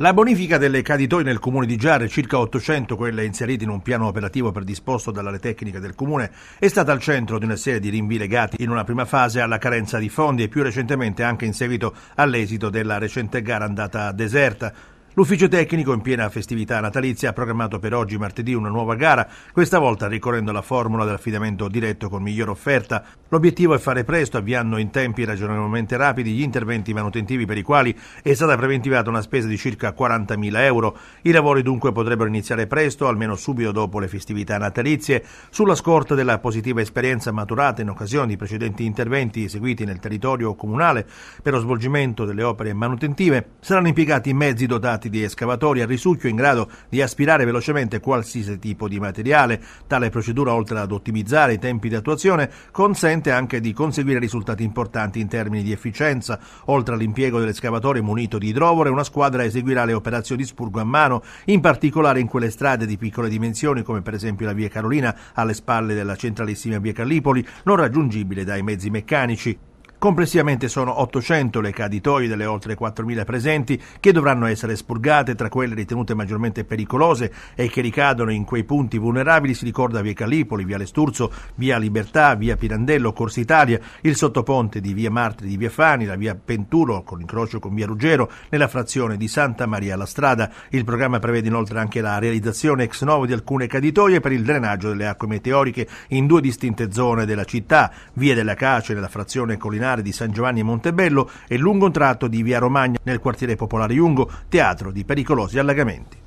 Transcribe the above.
La bonifica delle caditoie nel comune di Giarre, circa 800 quelle inserite in un piano operativo predisposto dall'area tecnica del comune, è stata al centro di una serie di rinvii legati in una prima fase alla carenza di fondi e più recentemente anche in seguito all'esito della recente gara andata deserta. L'ufficio tecnico, in piena festività natalizia, ha programmato per oggi martedì una nuova gara, questa volta ricorrendo alla formula dell'affidamento diretto con miglior offerta. L'obiettivo è fare presto, avviando in tempi ragionevolmente rapidi gli interventi manutentivi per i quali è stata preventivata una spesa di circa 40.000 euro. I lavori dunque potrebbero iniziare presto, almeno subito dopo le festività natalizie, sulla scorta della positiva esperienza maturata in occasione di precedenti interventi eseguiti nel territorio comunale per lo svolgimento delle opere manutentive, saranno impiegati mezzi dotati fatti di escavatori a risucchio in grado di aspirare velocemente qualsiasi tipo di materiale. Tale procedura, oltre ad ottimizzare i tempi di attuazione, consente anche di conseguire risultati importanti in termini di efficienza. Oltre all'impiego dell'escavatore munito di idrovore, una squadra eseguirà le operazioni di spurgo a mano, in particolare in quelle strade di piccole dimensioni, come per esempio la via Carolina, alle spalle della centralissima via Callipoli, non raggiungibile dai mezzi meccanici. Complessivamente sono 800 le caditoie delle oltre 4.000 presenti che dovranno essere spurgate tra quelle ritenute maggiormente pericolose e che ricadono in quei punti vulnerabili, si ricorda via Calipoli, via Lesturzo, via Libertà, via Pirandello, Corsa Italia, il sottoponte di via Martri di via Fani, la via Penturo con l'incrocio con via Ruggero nella frazione di Santa Maria alla Strada. Il programma prevede inoltre anche la realizzazione ex novo di alcune caditoie per il drenaggio delle acque meteoriche in due distinte zone della città, via della Cace nella frazione collinare Molinari di San Giovanni e Montebello e lungo un tratto di via Romagna nel quartiere popolare Jungo, teatro di pericolosi allagamenti.